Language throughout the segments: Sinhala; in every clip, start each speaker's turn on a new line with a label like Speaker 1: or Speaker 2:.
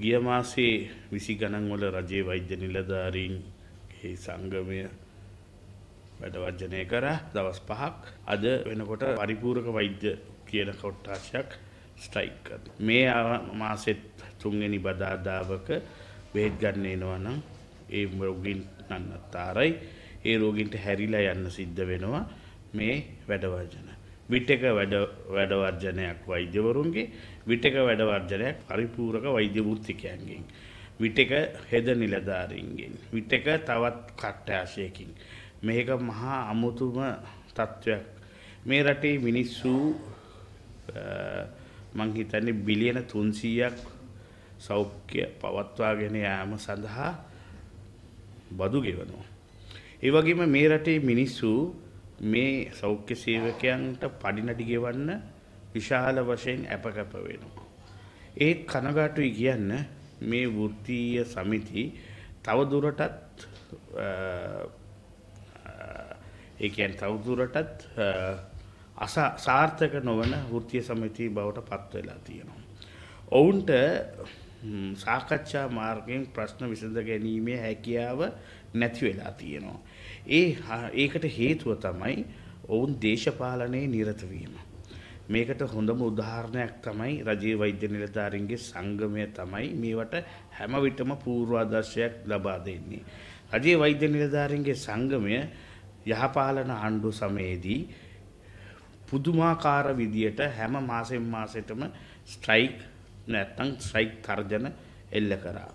Speaker 1: ගිය මාසේ විසි ගණන්වල රජයේ වෛද්‍ය නිලධාරීන්ගේ සංගමය වැඩවර්ජනය කර දවස් පහක් අද වෙනකොට පරිපූරක වෛද්‍ය කියන කොට්ටාශයක් ස්ටයික් මේ මාසෙත් තුන්ගනි බදාදාවක බේත් ගන්න එනවනම් ඒ රෝගින් නන්නත්තාරයි ඒ රෝගින්ට හැරිලා යන්න සිද්ධ වෙනවා මේ වැඩවර්ජන විටක වැඩවර්ජනයක් වෛද්‍යවරුන්ගේ විටක වැඩවර්ජනයක් පරිපූරක වෛද්‍ය ෘත්තිකයන්ගෙන්. විටක හෙද නිලධාරීන්ගෙන්. විටක තවත් කට්ටාශයකින්. මේක මහා අමුතුම තත්ත්වයක්. මේ රටේ මිනිස්සූ මංහිතන්නේ බිලියන තුන්සීයක් සෞඛ්‍ය පවත්වාගෙන යාම සඳහා බදු ගෙවනවා. ඒවගේම මේ රටේ මිනිස්සූ මේ සෞඛ්‍ය සේවකයන්ට පඩිනඩි ගෙවන්න විශාල වශයෙන් ඇපකැප වෙනවා. ඒ කනගාටුයි කියන්න මේ වෘත්තීය සමිති තවදුරටත් ඒකයන් තවදුරටත් අසා සාර්ථක නොවන වෘතිය සමිති බවට පත්වෙලා තියෙනවා. ඔවුන්ට සාකච්ඡා මාර්ගයෙන් ප්‍රශ්න විසඳ ගැනීමේ හැකියාව නැති වෙලා තියෙනවා. ඒ ඒකට හේතුව තමයි ඔවුන් දේශපාලනයේ නිරත වීම. මේකට හොඳම උදාහරණයක් තමයි රජයේ වෛද්‍ය නිලධාරීන්ගේ සංගමය තමයි මේවට හැම විටම පූර්වාදර්ශයක් ලබා දෙන්නේ. රජයේ වෛද්‍ය නිලධාරීන්ගේ සංගමය යහපාලන ආණ්ඩුව සමයේදී පුදුමාකාර විදියට හැම මාසෙන් මාසෙටම ස්ට්‍රයික් නැත්තං ස්ට්‍රයික් තර්ජන එල්ල කරා.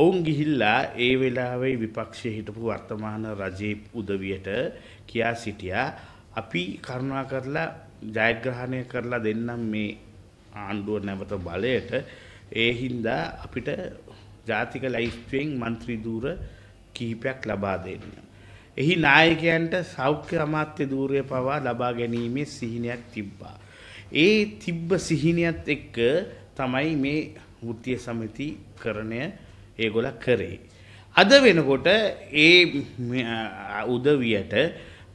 Speaker 1: ඔවුන් ගිහිල්ලා ඒ වෙලාවේ විපක්ෂය හිටපු වර්තමාන රජයේ උදවියට කියා සිටියා අපි කරුණා කරලා ජයග්‍රහණය කරලා දෙන්නම් මේ ආණ්ඩුව නැවත බලයට ඒ හින්දා අපිට ජාතික ලයිස්තුවෙන් මන්ත්‍රී දූර කිහිපයක් ලබා දෙන්න. එහි නායකයන්ට සෞඛ්‍ය අමාත්‍ය දූරය පවා ලබා ගැනීමේ සිහිනයක් තිබ්බා. ඒ තිබ්බ සිහිනයත් එක්ක තමයි මේ වෘත්තීය සමිතිකරණය ඒගොල්ල කරේ. අද වෙනකොට ඒ උදවියට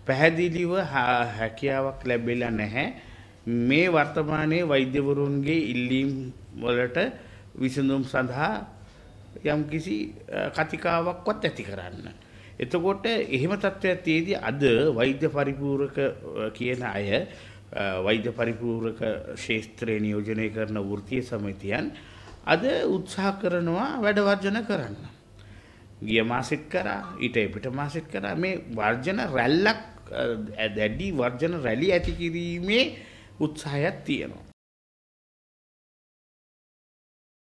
Speaker 1: පැහැදිලිව හැකියාවක් ලැබෙලා නැහැ මේ වර්තමානයේ වෛද්‍යවරුන්ගේ ඉල්ලීම් වලට විසඳුම් සඳහා යම්කිසි කතිකාවක්වත් ඇති කරන්න. එතකොට එහෙම තත්ත්වයක් තියේදී අද වෛද්‍ය පරිපූර්ක කියන අය වෛද්‍ය පරිපූරක ශේස්ත්‍රයේ නියෝජනය කරන වෘතිය සමිතියන් අද උත්සාහ කරනවා වැඩ වර්ජන කරන්න. ගිය මාසෙත් කරා ඊට එපිට මාසෙත් කරා මේ වර්ජන රැල්ලක් දැඩි වර්ජන රැලි ඇති කිරීමේ උත්සාහයක් තියෙනවා.